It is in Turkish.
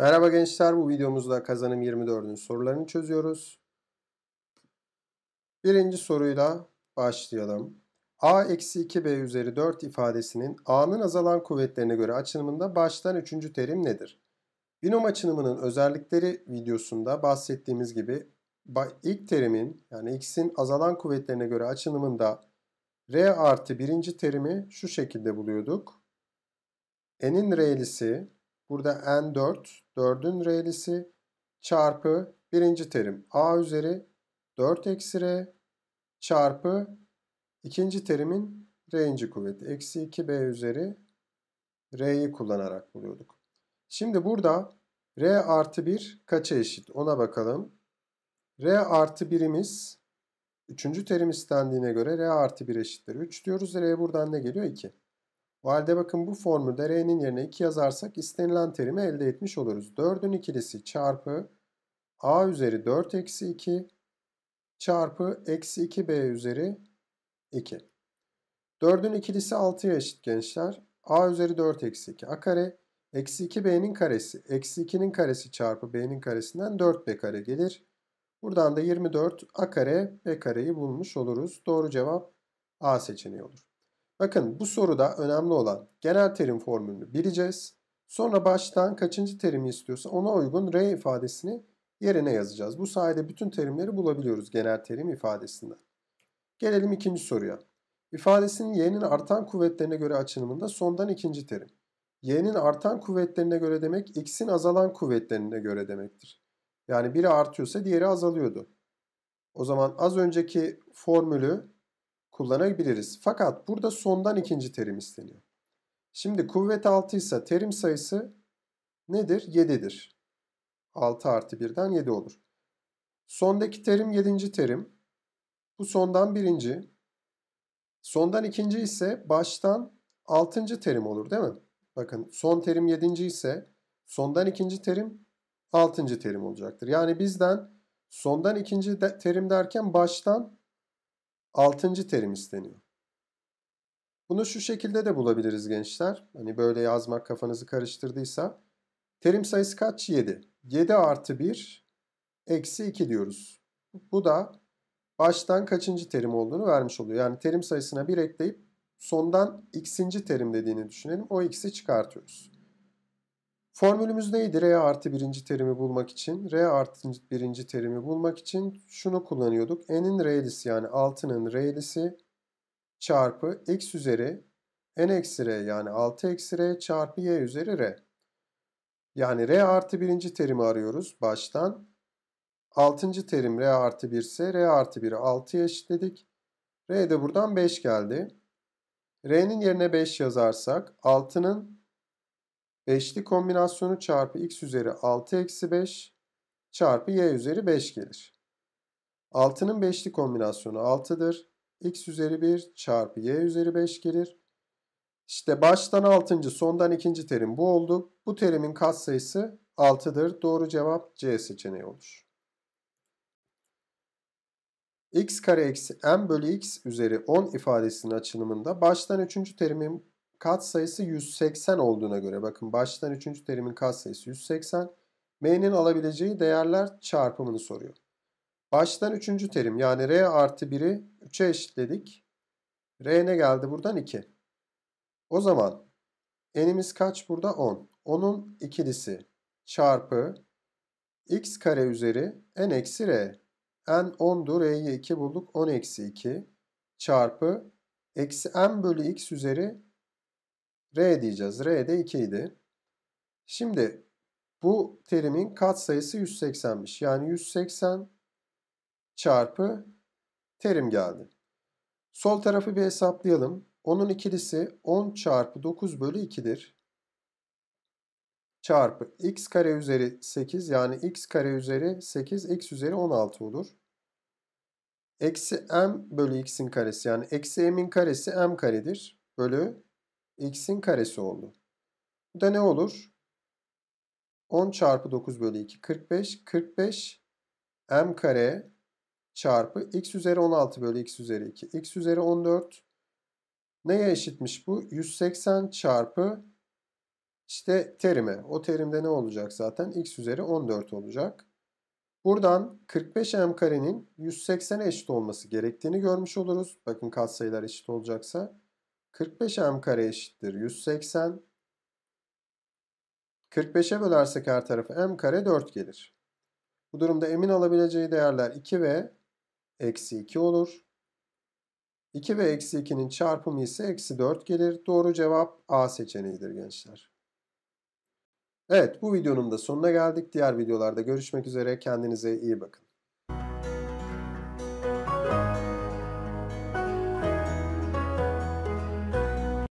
Merhaba gençler, bu videomuzda kazanım 24'ün sorularını çözüyoruz. Birinci soruyla başlayalım. A eksi 2B üzeri 4 ifadesinin A'nın azalan kuvvetlerine göre açınımında baştan üçüncü terim nedir? Binom açınımının özellikleri videosunda bahsettiğimiz gibi ilk terimin yani x'in azalan kuvvetlerine göre açınımında R artı birinci terimi şu şekilde buluyorduk. N'in R'lisi Burada n4, 4'ün re'lisi çarpı birinci terim a üzeri 4 eksi r çarpı ikinci terimin r'inci kuvveti. Eksi 2b üzeri r'yi kullanarak buluyorduk. Şimdi burada r artı 1 kaça eşit ona bakalım. r artı 1'imiz üçüncü terim istendiğine göre r artı 1 eşittir 3 diyoruz. r buradan ne geliyor? 2. O halde bakın bu formülde R'nin yerine 2 yazarsak istenilen terimi elde etmiş oluruz. 4'ün ikilisi çarpı A üzeri 4 eksi 2 çarpı eksi 2B üzeri 2. 4'ün ikilisi 6'ya eşit gençler. A üzeri 4 eksi 2 A kare eksi 2B'nin karesi eksi 2'nin karesi çarpı B'nin karesinden 4B kare gelir. Buradan da 24 A kare B kareyi bulmuş oluruz. Doğru cevap A seçeneği olur. Bakın bu soruda önemli olan genel terim formülünü bileceğiz. Sonra baştan kaçıncı terimi istiyorsa ona uygun R ifadesini yerine yazacağız. Bu sayede bütün terimleri bulabiliyoruz genel terim ifadesinden. Gelelim ikinci soruya. İfadesinin y'nin artan kuvvetlerine göre açılımında sondan ikinci terim. y'nin artan kuvvetlerine göre demek x'in azalan kuvvetlerine göre demektir. Yani biri artıyorsa diğeri azalıyordu. O zaman az önceki formülü kullanabiliriz. Fakat burada sondan ikinci terim isteniyor. Şimdi kuvvet 6 ise terim sayısı nedir? 7'dir. 6 artı 1'den 7 olur. Sondaki terim 7. terim. Bu sondan birinci. Sondan ikinci ise baştan 6. terim olur değil mi? Bakın son terim 7. ise sondan ikinci terim 6. terim olacaktır. Yani bizden sondan ikinci de terim derken baştan Altıncı terim isteniyor. Bunu şu şekilde de bulabiliriz gençler. Hani böyle yazmak kafanızı karıştırdıysa. Terim sayısı kaç? 7. 7 artı 1 eksi 2 diyoruz. Bu da baştan kaçıncı terim olduğunu vermiş oluyor. Yani terim sayısına 1 ekleyip sondan x'inci terim dediğini düşünelim. O x'i çıkartıyoruz. Formülümüz neydi? R artı birinci terimi bulmak için. R artı birinci terimi bulmak için şunu kullanıyorduk. N'in R'lisi yani 6'nın R'lisi çarpı X üzeri N eksi R yani 6 eksi R çarpı Y üzeri R. Yani R artı birinci terimi arıyoruz baştan. 6. terim R artı 1 ise R artı 1'i 6'ya eşitledik. R de buradan 5 geldi. R'nin yerine 5 yazarsak 6'nın Eşli kombinasyonu çarpı x üzeri 6 eksi 5 çarpı y üzeri 5 gelir. 6'nın 5'li kombinasyonu 6'dır. x üzeri 1 çarpı y üzeri 5 gelir. İşte baştan 6. sondan 2. terim bu oldu. Bu terimin katsayısı 6'dır. Doğru cevap C seçeneği olur. x kare eksi m bölü x üzeri 10 ifadesinin açılımında baştan 3. terimin kat sayısı 180 olduğuna göre bakın baştan 3. terimin kat sayısı 180. M'nin alabileceği değerler çarpımını soruyor. Baştan 3. terim yani R artı 1'i 3'e eşitledik. R ne geldi buradan 2. O zaman n'imiz kaç burada 10. 10'un ikilisi çarpı x kare üzeri n eksi r. n 10'du r'yi 2 bulduk 10 eksi 2 çarpı eksi n bölü x üzeri R diyeceğiz. R de 2 idi. Şimdi bu terimin katsayısı 180'miş. Yani 180 çarpı terim geldi. Sol tarafı bir hesaplayalım. Onun ikilisi 10 çarpı 9 bölü 2'dir. Çarpı x kare üzeri 8 yani x kare üzeri 8 x üzeri 16 olur. Eksi m bölü x'in karesi yani eksi m'in karesi m karedir. Bölü x'in karesi oldu. Bu da ne olur? 10 çarpı 9 bölü 2 45. 45 m kare çarpı x üzeri 16 bölü x üzeri 2. x üzeri 14 neye eşitmiş bu? 180 çarpı işte terime. O terimde ne olacak zaten? x üzeri 14 olacak. Buradan 45m karenin 180'e eşit olması gerektiğini görmüş oluruz. Bakın katsayılar eşit olacaksa. 45m kare eşittir 180. 45'e bölersek her tarafı m kare 4 gelir. Bu durumda emin alabileceği değerler 2 ve eksi 2 olur. 2 ve eksi 2'nin çarpımı ise eksi 4 gelir. Doğru cevap A seçeneğidir gençler. Evet bu videonun da sonuna geldik. Diğer videolarda görüşmek üzere. Kendinize iyi bakın.